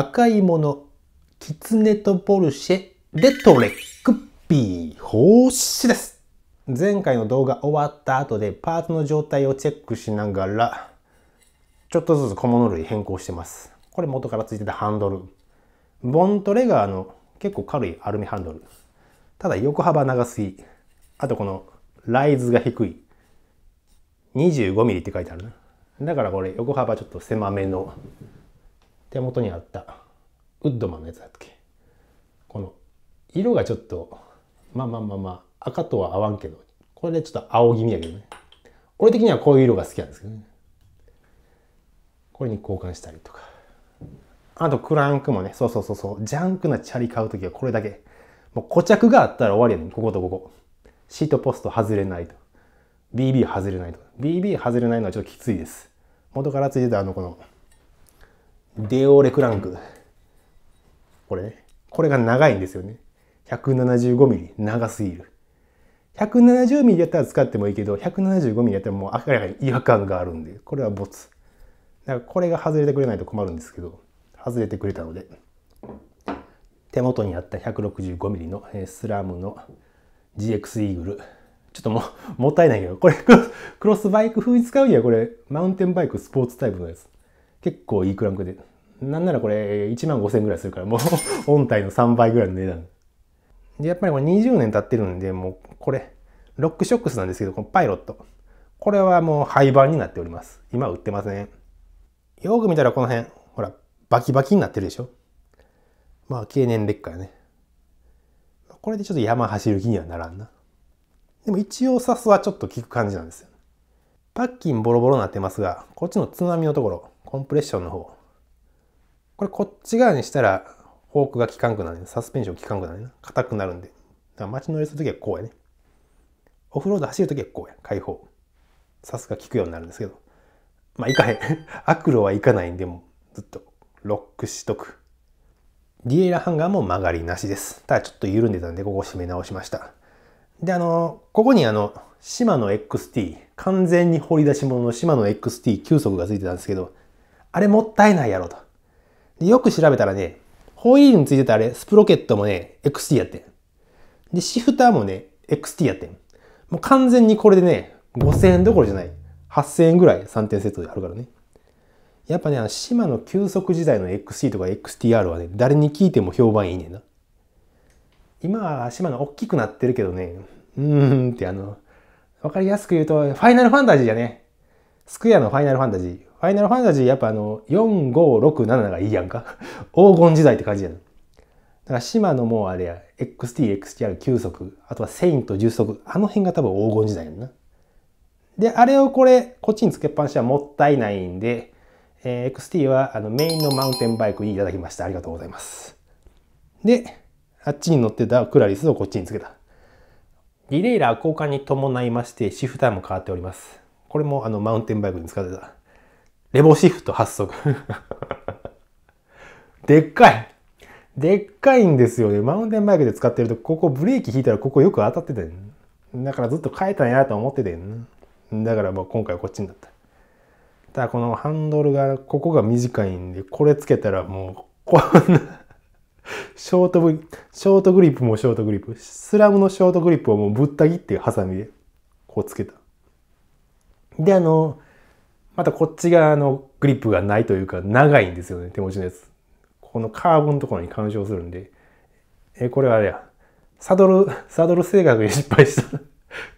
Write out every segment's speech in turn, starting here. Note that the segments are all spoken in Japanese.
赤いもの、キツネとポルシェ、レトレックピー、星です。前回の動画終わった後でパーツの状態をチェックしながら、ちょっとずつ小物類変更してます。これ元から付いてたハンドル。ボントレガーの結構軽いアルミハンドル。ただ横幅長すぎ。あとこのライズが低い。25mm って書いてあるな。だからこれ横幅ちょっと狭めの手元にあったウッドマンのやつだっけこの色がちょっとまあまあまあまあ赤とは合わんけどこれでちょっと青気味やけどね俺的にはこういう色が好きなんですけどねこれに交換したりとかあとクランクもねそうそうそうそうジャンクなチャリ買う時はこれだけもう固着があったら終わりやねんこことここシートポスト外れないと BB 外れないと BB 外れないのはちょっときついです元からついてたあのこのデオレクランク。これね。これが長いんですよね。175 m m 長すぎる。170ミリやったら使ってもいいけど、175 m m やったらもう明らかに違和感があるんで、これはボツ。だからこれが外れてくれないと困るんですけど、外れてくれたので、手元にあった165ミリのスラムの GX イーグル。ちょっとも、もったいないけど、これクロスバイク風に使うにはこれ、マウンテンバイクスポーツタイプのやつ。結構いいクランクで。なんならこれ1万5000円ぐらいするから、もう 本体の3倍ぐらいの値段。で、やっぱりこれ20年経ってるんで、もうこれ、ロックショックスなんですけど、このパイロット。これはもう廃盤になっております。今売ってません。よく見たらこの辺、ほら、バキバキになってるでしょまあ、経年劣化やね。これでちょっと山走る気にはならんな。でも一応サスはちょっと効く感じなんですよ。パッキンボロボロになってますが、こっちの津波のところ、コンプレッションの方。これこっち側にしたら、フォークが効かんくなるね。サスペンション効かんくなるね。硬くなるんで。だから街乗りするときはこうやね。オフロード走るときはこうや。開放。さすが効くようになるんですけど。まあ、いかへん。アクロは行かないんで、もずっとロックしとく。ディエイラハンガーも曲がりなしです。ただちょっと緩んでたんで、ここ締め直しました。で、あの、ここにあの、シマノ XT、完全に掘り出し物のシマノ XT9 速がついてたんですけど、あれもったいないやろと。で、よく調べたらね、ホイールについてたあれ、スプロケットもね、XT やってん。で、シフターもね、XT やってん。もう完全にこれでね、5000円どころじゃない。8000円ぐらい3点セットであるからね。やっぱね、あの、島の急速時代の x t とか XTR はね、誰に聞いても評判いいねんな。今は島の大きくなってるけどね、うーんってあの、わかりやすく言うと、ファイナルファンタジーやね。スクエアのファイナルファンタジー。ファイナルファンタジーやっぱあの、4、5、6、7がいいやんか。黄金時代って感じやん。だから島のもうあれや、XT、XTR、9足、あとはセイント10足、あの辺が多分黄金時代やんな。で、あれをこれ、こっちにつけっぱなしはもったいないんで、えー、XT はあのメインのマウンテンバイクにいただきました。ありがとうございます。で、あっちに乗ってたクラリスをこっちにつけた。リレイラー交換に伴いまして、シフターも変わっております。これもあのマウンテンバイクに使ってた。レボシフト発足 でっかいでっかいんですよね。マウンテンバイクで使ってると、ここブレーキ引いたらここよく当たってたよ、ね、だからずっと変えたんやと思ってたよ、ね、だからもう今回はこっちになった。ただこのハンドルが、ここが短いんで、これつけたらもう、こんなショートグショートグリップもショートグリップ。スラムのショートグリップをもうぶった切ってハサミで、こうつけた。で、あの、またこっち側のグリップがないというか長いんですよね、手持ちのやつ。ここのカーブのところに干渉するんで。え、これはあれや。サドル、サドル正確に失敗した。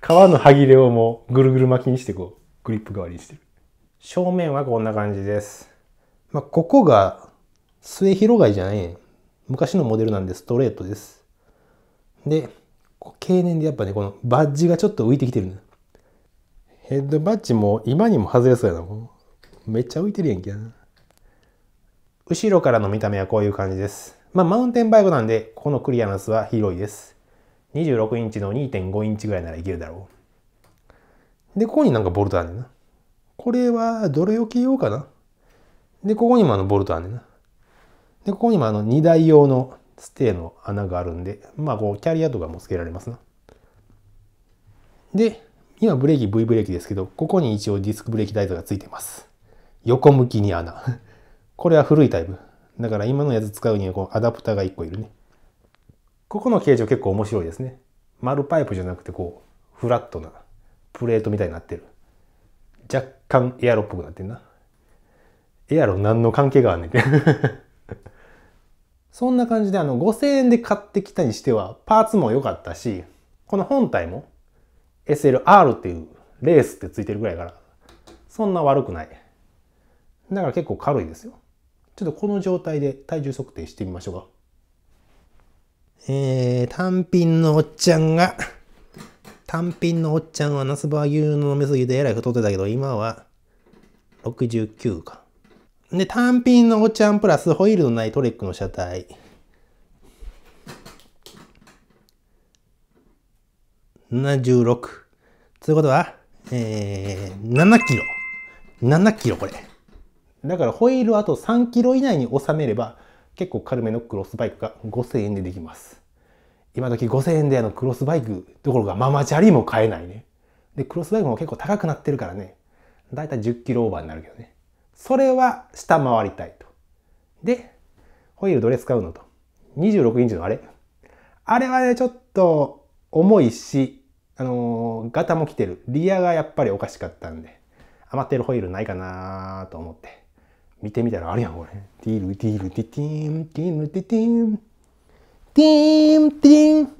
革の歯切れをもうぐるぐる巻きにしてこう、グリップ代わりにしてる。正面はこんな感じです。まあ、ここが末広がりじゃない昔のモデルなんでストレートです。で、経年でやっぱね、このバッジがちょっと浮いてきてるんです。ヘッドバッジも今にも外れそうやなめっちゃ浮いてるやんけな後ろからの見た目はこういう感じですまあマウンテンバイクなんでこのクリアランスは広いです26インチの2.5インチぐらいならいけるだろうでここになんかボルトあんねんなこれはどれを着ようかなでここにもあのボルトあんねんなでここにもあの荷台用のステーの穴があるんでまあこうキャリアとかもつけられますなで今ブレーキ V ブレーキですけど、ここに一応ディスクブレーキ台イトがついてます。横向きに穴。これは古いタイプ。だから今のやつ使うにはこうアダプターが1個いるね。ここの形状結構面白いですね。丸パイプじゃなくてこう、フラットなプレートみたいになってる。若干エアロっぽくなってんな。エアロ何の関係があんねんて そんな感じであの5000円で買ってきたにしてはパーツも良かったし、この本体も SLR っていうレースってついてるぐらいから、そんな悪くない。だから結構軽いですよ。ちょっとこの状態で体重測定してみましょうか。えー、単品のおっちゃんが、単品のおっちゃんはナスバー牛の飲みすぎでえらい太ってたけど、今は69か。で、単品のおっちゃんプラスホイールのないトレックの車体。76。ということは、えー、7キロ。7キロこれ。だからホイールあと3キロ以内に収めれば、結構軽めのクロスバイクが5000円でできます。今時5000円であのクロスバイクどころかママチャリも買えないね。で、クロスバイクも結構高くなってるからね、だいたい10キロオーバーになるけどね。それは下回りたいと。で、ホイールどれ使うのと。26インチのあれあれはね、ちょっと重いし、あのー、ガタも来てる。リアがやっぱりおかしかったんで、余ってるホイールないかなと思って、見てみたらあれやん、これ。ティール、ティール、ティティーン、ティール、ティティーン、ティーン、ティーン。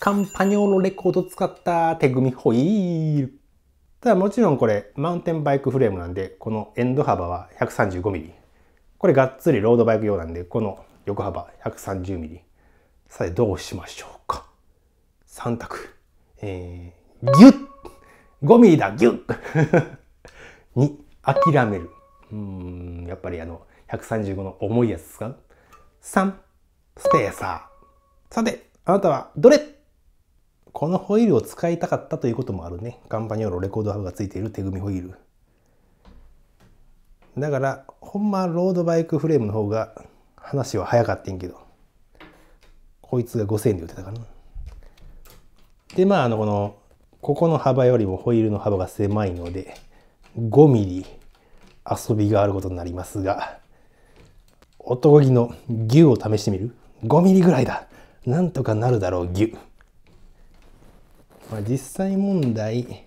カンパニョーのレコード使った手組みホイール。ただもちろんこれ、マウンテンバイクフレームなんで、このエンド幅は 135mm。これがっつりロードバイク用なんで、この横幅 130mm。さてどうしましょうか。3択。えー、ギュッゴミだギュッ に諦める。うん、やっぱりあの、135の重いやつですか ?3、スペーサー。さて、あなたはどれこのホイールを使いたかったということもあるね。カンパニオロレコードハブがついている手組みホイール。だから、ほんまロードバイクフレームの方が話は早かってんけど、こいつが5000円で売ってたからな。で、まあ、あの、この、ここの幅よりもホイールの幅が狭いので、5ミリ遊びがあることになりますが、男気の牛を試してみる ?5 ミリぐらいだなんとかなるだろう、牛。まあ、実際問題、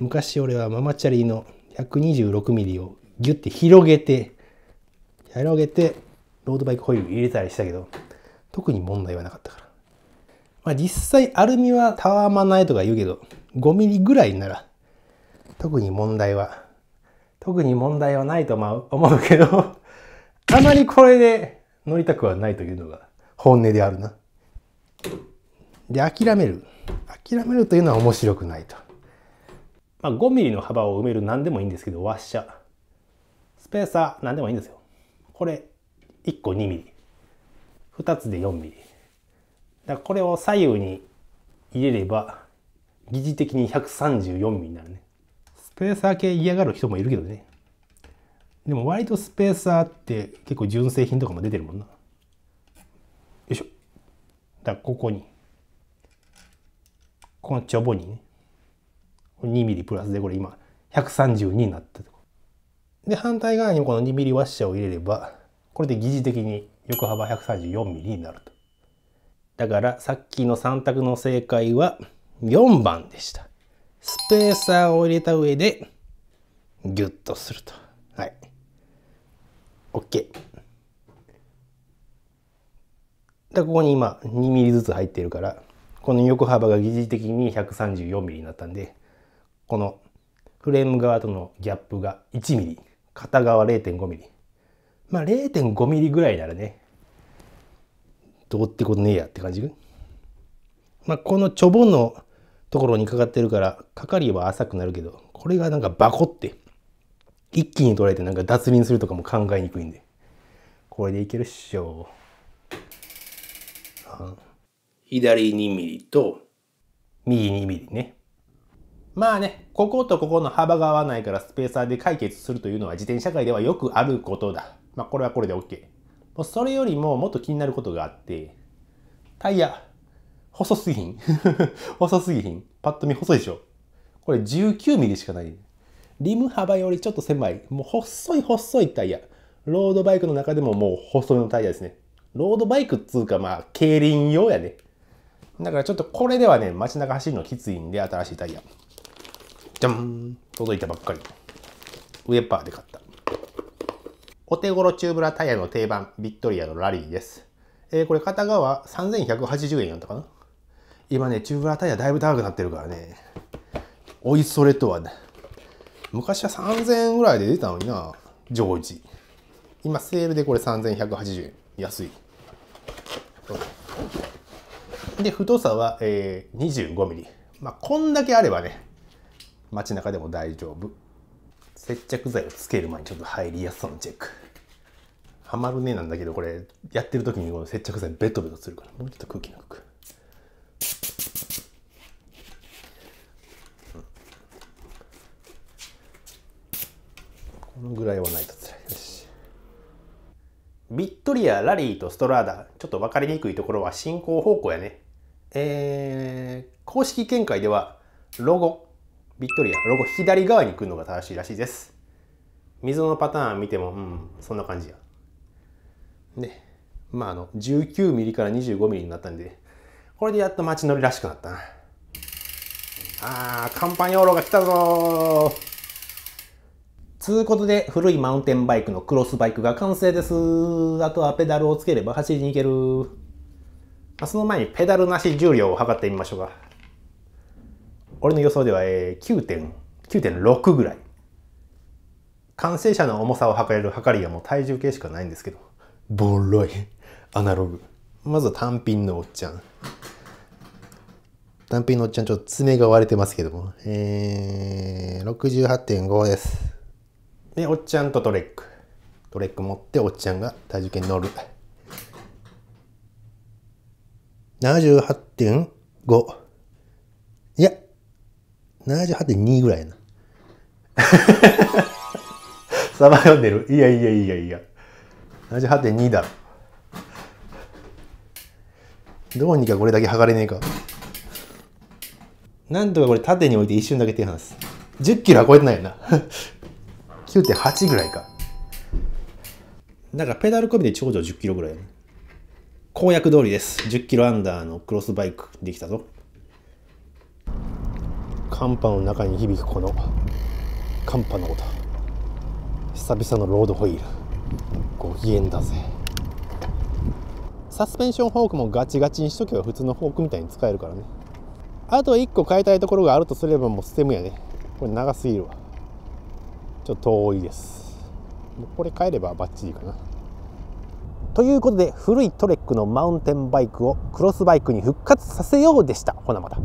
昔俺はママチャリの126ミリをギュッて広げて、広げて、ロードバイクホイール入れたりしたけど、特に問題はなかったから。まあ、実際アルミはたわまないとか言うけど、5ミリぐらいなら、特に問題は、特に問題はないとまあ思うけどあまりこれで乗りたくはないというのが本音であるな。で、諦める。諦めるというのは面白くないと。まあ、5ミリの幅を埋める何でもいいんですけど、ワッシャー。スペーサー何でもいいんですよ。これ、1個2ミリ。2つで4ミリ。だからこれを左右に入れれば、疑似的に134ミリになるね。スペーサー系嫌がる人もいるけどね。でも割とスペーサーって結構純正品とかも出てるもんな。よいしょ。だからここに。このちょぼにね。2ミリプラスでこれ今132になったとこ。で、反対側にこの2ミリワッシャーを入れれば、これで疑似的に横幅134ミリになると。だからさっきの3択の正解は4番でした。スペーサーを入れた上でギュッとすると。はい。OK。で、ここに今2ミリずつ入ってるから、この横幅が疑似的に134ミリになったんで、このフレーム側とのギャップが1ミリ、片側0.5ミリ。まあ0.5ミリぐらいならね、どうってことねえやって感じまあ、このちょぼのところにかかってるから、かかりは浅くなるけど、これがなんかバコって、一気に取られてなんか脱輪するとかも考えにくいんで、これでいけるっしょ。左2ミリと、右2ミリね。まあね、こことここの幅が合わないからスペーサーで解決するというのは自転車界ではよくあることだ。まあこれはこれで OK。それよりももっと気になることがあって、タイヤ、細すぎひん 細すぎひんパッと見細いでしょこれ19ミリしかない。リム幅よりちょっと狭い。もう細い細いタイヤ。ロードバイクの中でももう細いのタイヤですね。ロードバイクっつうかまあ、競輪用やね。だからちょっとこれではね、街中走るのきついんで、新しいタイヤ。じゃん届いたばっかり。ウェッパーで買った。お手頃チューブラタイヤの定番、ビットリアのラリーです。えー、これ片側3180円やったかな今ね、チューブラタイヤだいぶ高くなってるからね、おいそれとは、ね、昔は3000円ぐらいで出たのにな、常時。今、セールでこれ3180円。安い。で、太さは、えー、25ミリ。まあ、こんだけあればね、街中でも大丈夫。接着剤をつける前にちょっと入りやすさのチェック。はまるねなんだけど、これ、やってる時にこの接着剤ベトベトするから、もうちょっと空気抜く。このぐらいはないと辛い。よし。ビットリア、ラリーとストラーダ。ちょっと分かりにくいところは進行方向やね。えー、公式見解では、ロゴ、ビットリア、ロゴ左側に来るのが正しいらしいです。溝のパターン見ても、うん、そんな感じや。ね。まあ、あの、19ミリから25ミリになったんで、これでやっと街乗りらしくなったな。あー、カンパニョーロが来たぞーつうことで、古いマウンテンバイクのクロスバイクが完成です。あとはペダルをつければ走りに行ける。その前にペダルなし重量を測ってみましょうか。俺の予想では、え9.6ぐらい。完成者の重さを測れる測りはもう体重計しかないんですけど、ボロい。アナログ。まず単品のおっちゃん。単品のおっちゃん、ちょっと爪が割れてますけども。えー、68.5です。で、おっちゃんとトレック。トレック持っておっちゃんが体重計に乗る。78.5。いや、78.2ぐらいな。サバ読んでるいやいやいやいや。78.2だろ。どうにかこれだけ剥がれねえか。なんとかこれ縦に置いて一瞬だけ手離す。10キロは超えてないよな。9.8 ぐらいか。だからペダル込みで頂上10キロぐらい公約通りです。10キロアンダーのクロスバイクできたぞ。寒波の中に響くこの寒波の音久々のロードホイールご機嫌だぜサスペンションフォークもガチガチにしとけば普通のフォークみたいに使えるからねあと1個変えたいところがあるとすればもうステムやねこれ長すぎるわちょっと遠いですもうこれ変えればバッチリかなということで古いトレックのマウンテンバイクをクロスバイクに復活させようでしたほなまた。